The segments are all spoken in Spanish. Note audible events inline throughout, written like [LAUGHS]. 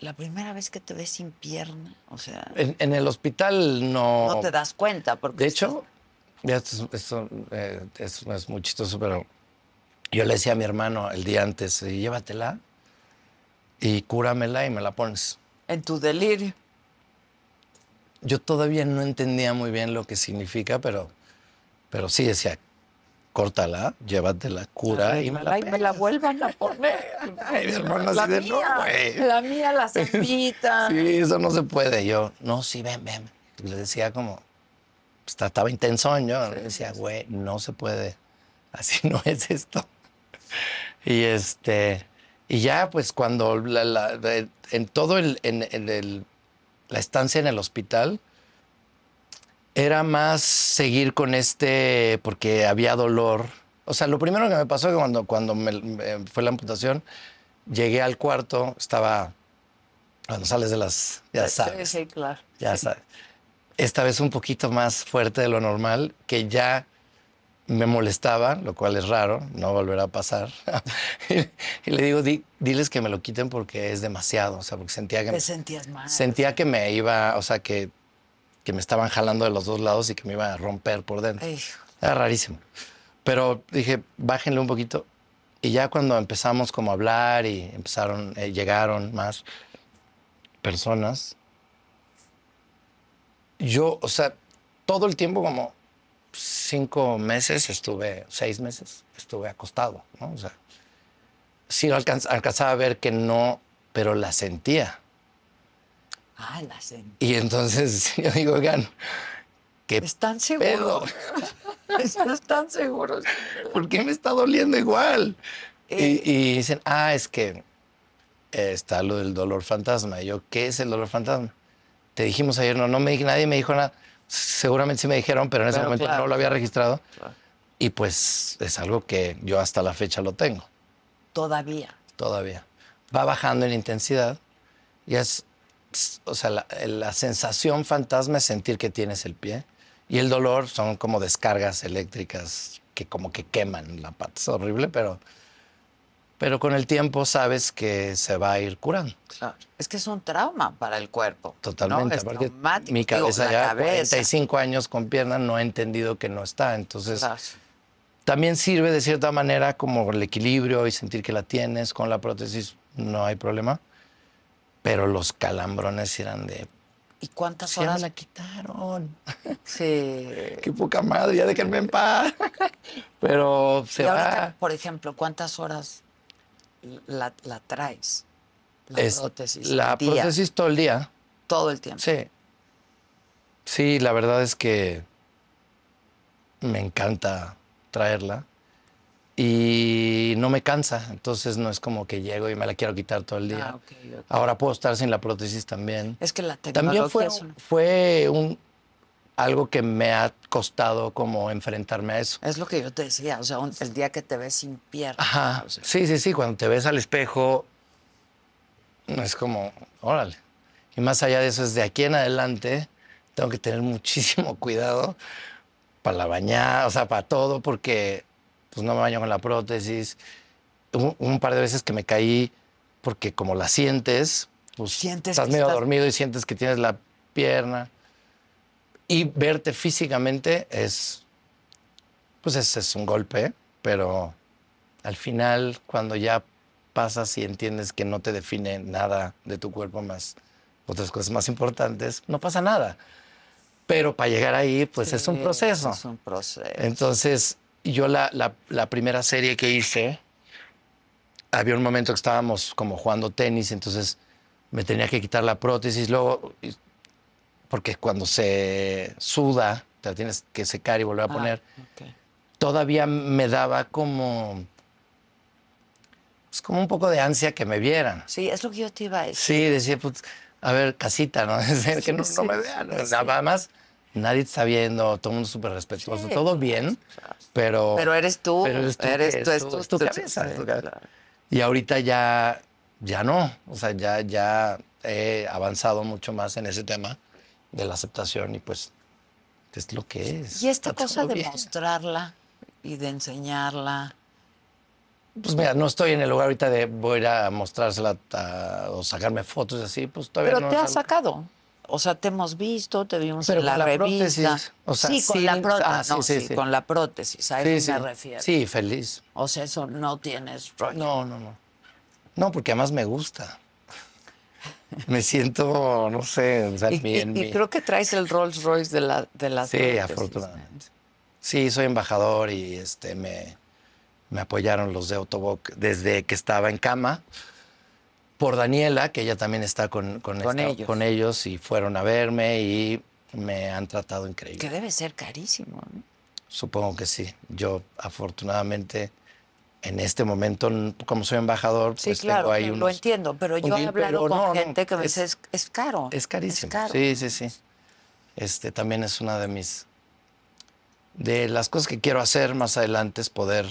La primera vez que te ves sin pierna, o sea. En, el hospital no. No te das cuenta, porque. De hecho, ya esto, eh, es, muy chistoso, pero yo le decía a mi hermano el día antes: llévatela y cúramela y me la pones. En tu delirio. Yo todavía no entendía muy bien lo que significa, pero, pero sí decía: córtala, la cura y, me la vuelvan a poner. [LAUGHS] Ay, mi de, no, la mía, la [LAUGHS] sí, eso no se puede. Yo, no, sí, ven, ven. le decía como, pues, estaba intenso yo. Le decía, güey, no se puede. Así [LAUGHS] no es esto. y este, y ya, pues cuando en todo el, en el, la estancia en el hospital, era más seguir con este, porque había dolor. O sea, lo primero que me pasó que cuando, cuando me, fue la amputación, llegué al cuarto, estaba, cuando sales de las, ya sabes. Sí, sí, claro. Ya sabes. Esta vez un poquito más fuerte de lo normal, que ya me molestaba, lo cual es raro, no volverá a pasar. [LAUGHS] y, le digo, Di, diles que me lo quiten porque es demasiado, o sea, porque sentía que... me, sentías mal. Sentía que me iba, o sea, que que me estaban jalando de los dos lados y que me iba a romper por dentro. Era rarísimo. Pero dije, bájenle un poquito. Y ya cuando empezamos como a hablar y empezaron, eh, llegaron más personas, yo, o sea, todo el tiempo como cinco meses estuve, seis meses, estuve acostado, ¿no? O sea, sí alcanzaba a ver que no, pero la sentía la Y entonces [LAUGHS] yo digo, oigan, ¿qué ¿Están seguros? [LAUGHS] [LAUGHS] ¿Están seguros? ¿Por qué me está doliendo igual? Y, eh. dicen, ah, es que eh, está lo del dolor fantasma. Y yo, ¿qué es el dolor fantasma? Te dijimos ayer, no, no me nadie me dijo nada. Seguramente sí me dijeron, pero en ese momento no lo había registrado. Y pues es algo que yo hasta la fecha lo tengo. Todavía. Todavía. Va bajando en intensidad. Y es o sea, la, sensación fantasma es sentir que tienes el pie y el dolor son como descargas eléctricas que como que queman la pata. Es horrible, pero, pero con el tiempo sabes que se va a ir curando. Es que es un trauma para el cuerpo. Totalmente. Porque mi cabeza ya, 45 años con pierna, no he entendido que no está. Entonces, también sirve de cierta manera como el equilibrio y sentir que la tienes con la prótesis, no hay problema. Pero los calambrones eran de. ¿Y cuántas horas? la quitaron. [LAUGHS] Sí. Qué poca madre, ya déjenme en paz. [LAUGHS] Pero se por ejemplo, ¿cuántas horas la, traes? La prótesis. La prótesis todo el día. Todo el tiempo. Sí. Sí, la verdad es que me encanta traerla y no me cansa, entonces no es como que llego y me la quiero quitar todo el día. Ah, Ahora puedo estar sin la prótesis también. Es que la tecnología también fue, un algo que me ha costado como enfrentarme a eso. Es lo que yo te decía, o sea, el día que te ves sin pierna. Sí, sí, sí, cuando te ves al espejo es como, órale. Y más allá de eso es de aquí en adelante tengo que tener [LAUGHS] muchísimo cuidado para la bañada, o sea, para todo porque pues no me baño con la prótesis. un, par de veces que me caí porque como la sientes, pues sientes estás medio dormido y sientes que tienes la pierna. Y verte físicamente es, pues es, un golpe, pero al final cuando ya pasas y entiendes que no te define nada de tu cuerpo más otras cosas más importantes, no pasa nada. Pero para llegar ahí, pues es un proceso. Es un proceso. Entonces, yo la, la, la, primera serie que hice, había un momento que estábamos como jugando tenis, entonces me tenía que quitar la prótesis, luego, porque cuando se suda, te la tienes que secar y volver a ah, poner. Todavía me daba como... Es pues, como un poco de ansia que me vieran. Sí, es lo que yo te iba a decir. Sí, decía, pues, a ver, casita, ¿no? [LAUGHS] que no, no me vean. Nada más nadie te está viendo, todo el mundo súper respetuoso, todo bien, pero... Pero eres tú, eres tú, eres es tu, cabeza. Y ahorita ya, ya no, o sea, ya, ya he avanzado mucho más en ese tema de la aceptación y pues es lo que es. Y esta cosa de mostrarla y de enseñarla. Pues mira, no estoy en el lugar ahorita de voy a mostrársela o sacarme fotos y así, pues todavía Pero te has sacado o sea, te hemos visto, te vimos en la, revista. o sea, sí, con la prótesis. Ah, sí, sí, con la prótesis, a eso me refiero. Sí, feliz. O sea, eso no tienes rollo. No, no, no. No, porque además me gusta. me siento, no sé, o sea, y, bien, y, y, creo que traes el Rolls Royce de la de Sí, afortunadamente. Sí, soy embajador y este me, me apoyaron los de Autoboc desde que estaba en cama por Daniela, que ella también está con, con, ellos. y fueron a verme y me han tratado increíble. Que debe ser carísimo. Supongo que sí. Yo afortunadamente en este momento, como soy embajador, pues tengo ahí unos... lo entiendo, pero yo he hablado con gente que me dice, es, es, caro. Es carísimo, sí, sí, sí. Este también es una de mis... De las cosas que quiero hacer más adelante es poder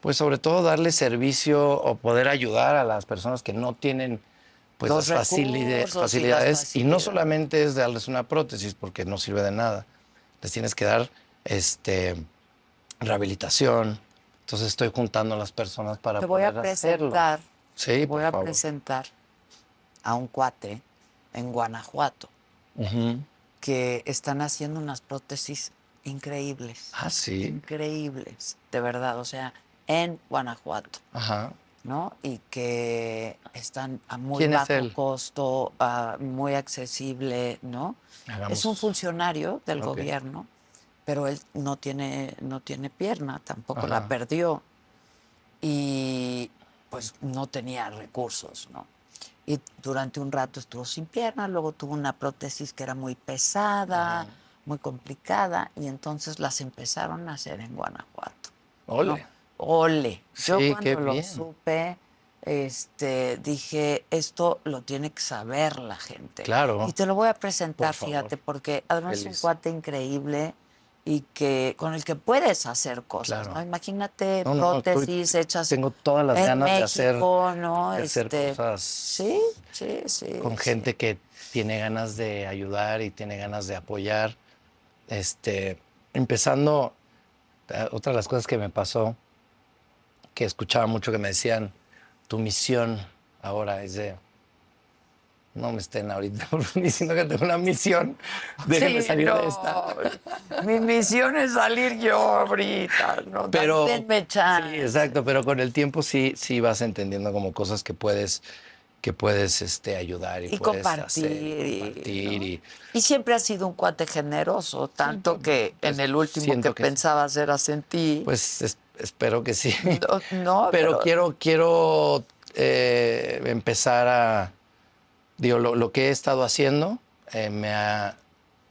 pues sobre todo darle servicio o poder ayudar a las personas que no tienen pues facilidades, Y no solamente es darles una prótesis porque no sirve de nada. Les tienes que dar este, rehabilitación. Entonces estoy juntando a las personas para Te voy a presentar. Sí, voy a presentar a un cuate en Guanajuato que están haciendo unas prótesis increíbles. Ah, sí. Increíbles, de verdad. O sea, en Guanajuato. Ajá. ¿no? Y que están a muy bajo costo, muy accesible, ¿no? Es un funcionario del gobierno, pero él no tiene, no tiene pierna, tampoco la perdió. Y pues no tenía recursos, ¿no? Y durante un rato estuvo sin pierna, luego tuvo una prótesis que era muy pesada, muy complicada, y entonces las empezaron a hacer en Guanajuato. Ole. Ole. Yo cuando lo supe, este, dije, esto lo tiene que saber la gente. Claro. Y te lo voy a presentar, fíjate, porque además es un cuate increíble y que con el que puedes hacer cosas. ¿no? Imagínate prótesis hechas. Tengo todas las ganas de hacer, este, cosas. Sí, sí, sí. Con gente que tiene ganas de ayudar y tiene ganas de apoyar. Este, empezando, eh, otra de las cosas que me pasó que escuchaba mucho que me decían, tu misión ahora es de... No me estén ahorita [LAUGHS] diciendo que tengo una misión. Déjenme salir de esta. [LAUGHS] Mi misión es salir yo ahorita. No, pero, Sí, exacto. Pero con el tiempo sí, sí vas entendiendo como cosas que puedes que puedes este, ayudar y, compartir, y, siempre ha sido un cuate generoso, tanto que en pues, el último que, pensaba pensabas eras en ti. Pues espero que sí. No, [LAUGHS] pero, quiero, quiero eh, empezar a. Digo, lo, que he estado haciendo eh, me ha,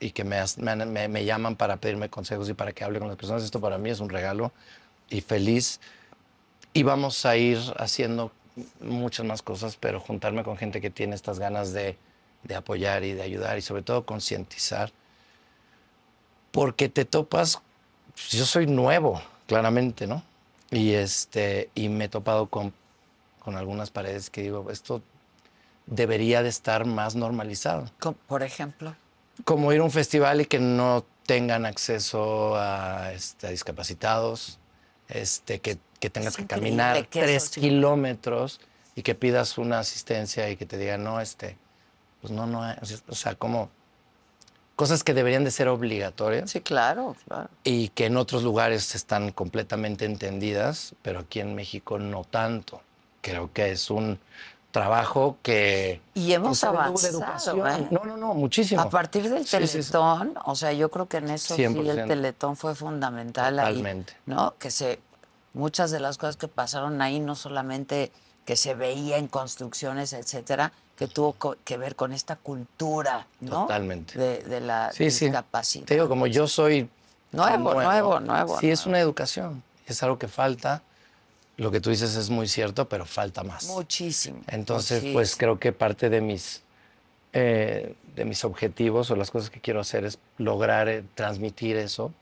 y que me, me, me, llaman para pedirme consejos y para que hable con las personas, esto para mí es un regalo y feliz. Y vamos a ir haciendo muchas más cosas, pero juntarme con gente que tiene estas ganas de, de apoyar y de ayudar y sobre todo concientizar. Porque te topas, pues, yo soy nuevo, claramente, ¿no? Y, este, y me he topado con, con algunas paredes que digo, esto debería de estar más normalizado. Por ejemplo. Como ir a un festival y que no tengan acceso a, este, discapacitados, este, que que tengas que caminar tres kilómetros y que pidas una asistencia y que te digan, no, este, pues no, no, eh", o sea, como cosas que deberían de ser obligatorias. Sí, claro, claro. Y que en otros lugares están completamente entendidas, pero aquí en México no tanto. Creo que es un trabajo que... Y hemos pues, avanzado. ¿eh? No, no, no, muchísimo. A partir del Teletón, o sea, yo creo que en eso sí el Teletón fue fundamental. realmente Ahí, ¿no? Que se muchas de las cosas que pasaron ahí, no solamente que se veía en construcciones, etcétera, que tuvo que ver con esta cultura, ¿no? Totalmente. De, la discapacidad. Te digo, como yo soy... Nuevo, nuevo, nuevo. sí, es una educación, es algo que falta. Lo que tú dices es muy cierto, pero falta más. Muchísimo. Entonces, pues creo que parte de mis, eh, de mis objetivos o las cosas que quiero hacer es lograr eh, transmitir eso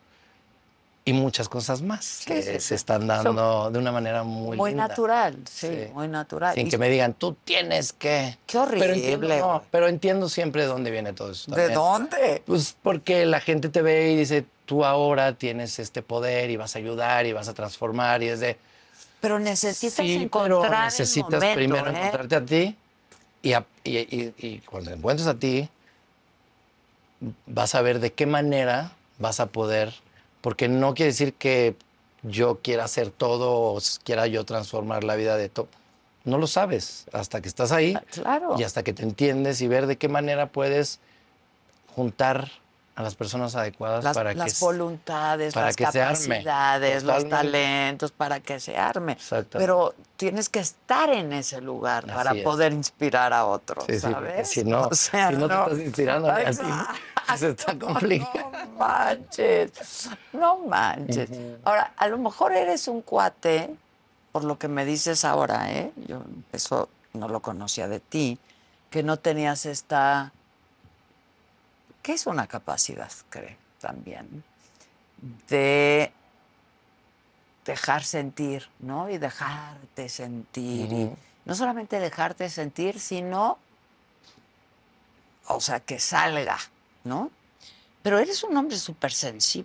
y muchas cosas más que se están dando de una manera muy Muy natural, sí, muy natural. Sin que me digan, tú tienes que... Qué horrible. Pero entiendo, siempre de dónde viene todo eso. ¿De dónde? Pues porque la gente te ve y dice, tú ahora tienes este poder y vas a ayudar y vas a transformar y es de... Pero necesitas encontrar pero necesitas primero ¿eh? encontrarte a ti y, y cuando encuentres a ti vas a ver de qué manera vas a poder porque no quiere decir que yo quiera hacer todo o quiera yo transformar la vida de todo. No lo sabes hasta que estás ahí ah, claro. y hasta que te entiendes y ver de qué manera puedes juntar a las personas adecuadas para las que voluntades, para las que capacidades, los talentos, para que se arme. Pero tienes que estar en ese lugar para poder inspirar a otros, ¿sabes? si, no, [LAUGHS] si no, te estás inspirando a ti, [LAUGHS] se está complicando. No manches, no manches. Ahora, a lo mejor eres un cuate, por lo que me dices ahora, ¿eh? Yo eso no lo conocía de ti, que no tenías esta... ¿Qué es una capacidad, creo, también? De dejar sentir, ¿no? Y dejarte sentir. Y no solamente dejarte sentir, sino, o sea, que salga, ¿no? Pero eres un hombre súper sensible.